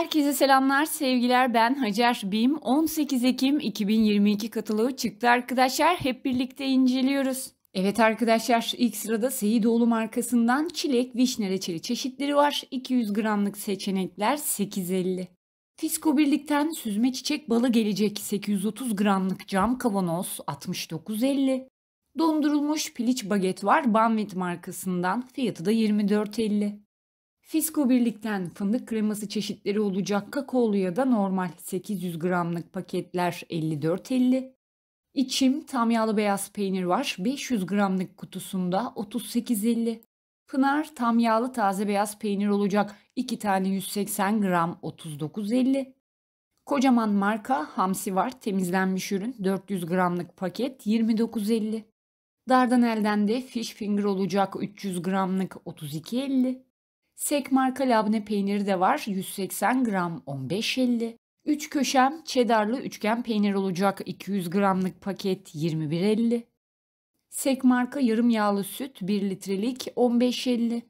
Herkese selamlar, sevgiler. Ben Hacer Bim. 18 Ekim 2022 katılığı çıktı arkadaşlar. Hep birlikte inceliyoruz. Evet arkadaşlar ilk sırada Seyidoğlu markasından çilek vişne reçeli çeşitleri var. 200 gramlık seçenekler 850. Fisko Birlik'ten süzme çiçek balı gelecek 830 gramlık cam kavanoz 69.50. Dondurulmuş piliç baget var Banvit markasından fiyatı da 24.50. Fisko Birlik'ten fındık kreması çeşitleri olacak kakaolu ya da normal 800 gramlık paketler 54.50. İçim tam yağlı beyaz peynir var 500 gramlık kutusunda 38.50. Pınar tam yağlı taze beyaz peynir olacak 2 tane 180 gram 39.50. Kocaman marka hamsi var temizlenmiş ürün 400 gramlık paket 29.50. Dardanel'den de fish finger olacak 300 gramlık 32.50. Sek marka labne peyniri de var. 180 gram 15.50. 3 köşem çedarlı üçgen peynir olacak. 200 gramlık paket 21.50. Sek marka yarım yağlı süt 1 litrelik 15.50.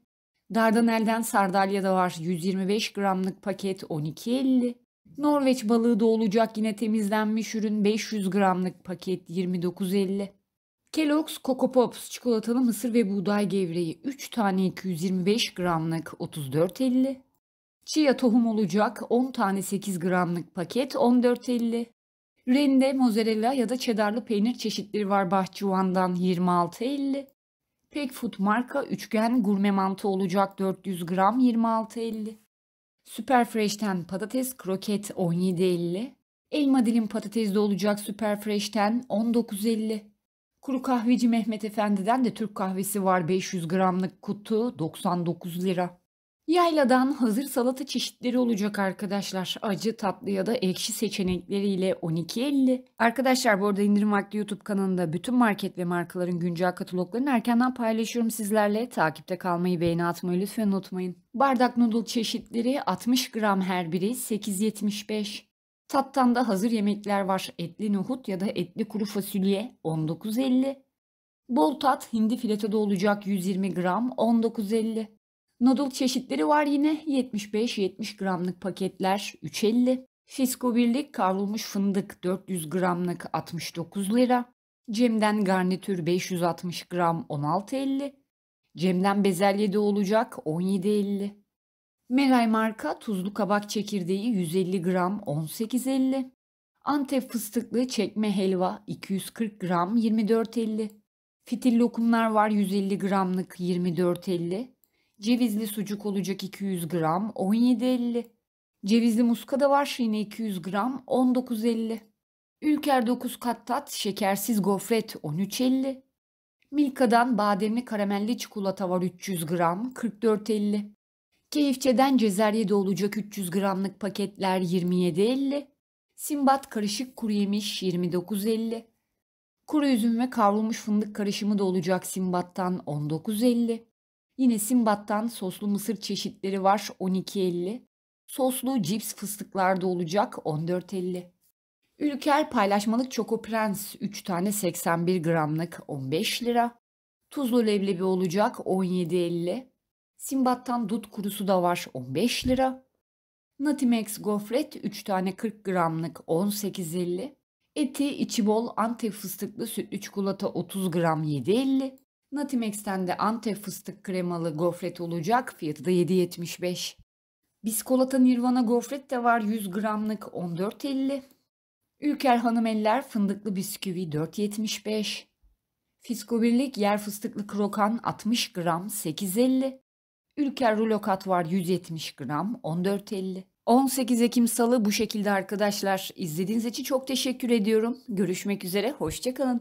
Dardanelden sardalya da var. 125 gramlık paket 12.50. Norveç balığı da olacak yine temizlenmiş ürün 500 gramlık paket 29.50. Kellogg's Coco Pops çikolatalı mısır ve buğday gevreği 3 tane 225 gramlık 34.50. Chia tohum olacak 10 tane 8 gramlık paket 14.50. Rende, mozzarella ya da çedarlı peynir çeşitleri var Bahçıvan'dan 26.50. Packfood marka üçgen gurme mantı olacak 400 gram 26.50. Superfresh'ten patates kroket 17.50. Elma dilim patates de olacak Superfresh'ten 19.50. Kuru kahveci Mehmet Efendi'den de Türk kahvesi var 500 gramlık kutu 99 lira. Yayladan hazır salata çeşitleri olacak arkadaşlar. Acı, tatlı ya da ekşi seçenekleriyle 12.50. Arkadaşlar bu arada indirim vakti YouTube kanalında bütün market ve markaların güncel kataloglarını erkenden paylaşıyorum sizlerle. Takipte kalmayı, beğeni atmayı lütfen unutmayın. Bardak noodle çeşitleri 60 gram her biri 8.75. Tattan da hazır yemekler var. Etli nohut ya da etli kuru fasulye 19.50. Bol tat hindi filetoda olacak 120 gram 19.50. Noodle çeşitleri var yine 75-70 gramlık paketler 3.50. Fisko birlik kavrulmuş fındık 400 gramlık 69 lira. Cem'den garnitür 560 gram 16.50. Cem'den bezelye de olacak 17.50. Meray marka tuzlu kabak çekirdeği 150 gram 18.50. Antep fıstıklı çekme helva 240 gram 24.50. Fitil lokumlar var 150 gramlık 24.50. Cevizli sucuk olacak 200 gram 17.50. Cevizli muska da var yine 200 gram 19.50. Ülker 9 kat tat şekersiz gofret 13.50. Milka'dan bademli karamelli çikolata var 300 gram 44.50. Keyifçeden Cezerye'de olacak 300 gramlık paketler 27.50. Simbat karışık kuru yemiş 29.50. Kuru üzüm ve kavrulmuş fındık karışımı da olacak Simbat'tan 19.50. Yine Simbat'tan soslu mısır çeşitleri var 12.50. Soslu cips fıstıklar da olacak 14.50. Ülker paylaşmalık Çoko Prens 3 tane 81 gramlık 15 lira. Tuzlu leblebi olacak 17.50. Simbat'tan dut kurusu da var 15 lira. Natimex gofret 3 tane 40 gramlık 18.50. Eti içi bol Antep fıstıklı sütlü çikolata 30 gram 7.50. Natimex'ten de Antep fıstık kremalı gofret olacak. Fiyatı da 7.75. Biskolata Nirvana gofret de var 100 gramlık 14.50. Ülker Hanımeller fındıklı bisküvi 4.75. Fisko Birlik yer fıstıklı krokan 60 gram 8.50. Ülker rulokat var 170 gram 14.50. 18 Ekim Salı bu şekilde arkadaşlar. İzlediğiniz için çok teşekkür ediyorum. Görüşmek üzere, hoşçakalın.